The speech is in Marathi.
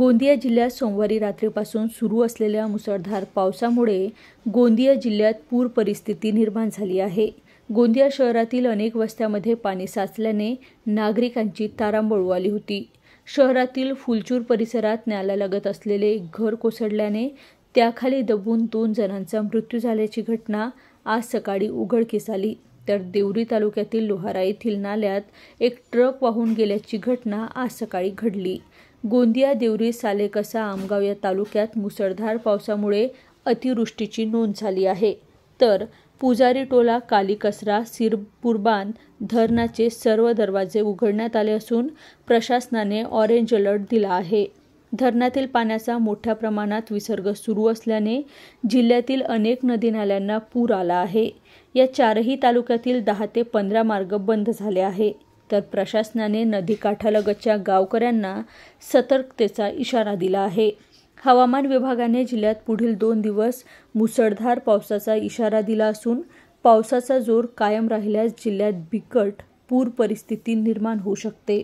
गोंदिया जिल्ह्यात सोमवारी रात्रीपासून सुरू असलेल्या मुसळधार पावसामुळे गोंदिया जिल्ह्यात पूर परिस्थिती निर्माण झाली आहे गोंदिया शहरातील अनेक वस्त्यामध्ये पाणी साचल्याने नागरिकांची तारांबळ आली होती शहरातील फुलचूर परिसरात लगत असलेले एक घर कोसळल्याने त्याखाली दबून दोन जणांचा मृत्यू झाल्याची घटना आज सकाळी उघडकीस आली तर देवरी तालुक्यातील लोहारा येथील नाल्यात एक ट्रक वाहून गेल्याची घटना आज सकाळी घडली गोंदिया देवरी सालेकसा आमगाव या तालुक्यात मुसळधार पावसामुळे अतिवृष्टीची नोंद झाली आहे तर पुजारी टोला कालीकसरा सिरपुरबान धरणाचे सर्व दरवाजे उघडण्यात आले असून प्रशासनाने ऑरेंज अलर्ट दिला आहे धरणातील पाण्याचा मोठ्या प्रमाणात विसर्ग सुरू असल्याने जिल्ह्यातील अनेक नदी नाल्यांना पूर आला आहे या चारही तालुक्यातील दहा ते पंधरा मार्ग बंद झाले आहे तर प्रशासनाने नदीकाठालगतच्या गावकऱ्यांना सतर्कतेचा इशारा दिला आहे हवामान विभागाने जिल्ह्यात पुढील दोन दिवस मुसळधार पावसाचा इशारा दिला असून पावसाचा जोर कायम राहिल्यास जिल्ह्यात बिकट पूर परिस्थिती निर्माण होऊ शकते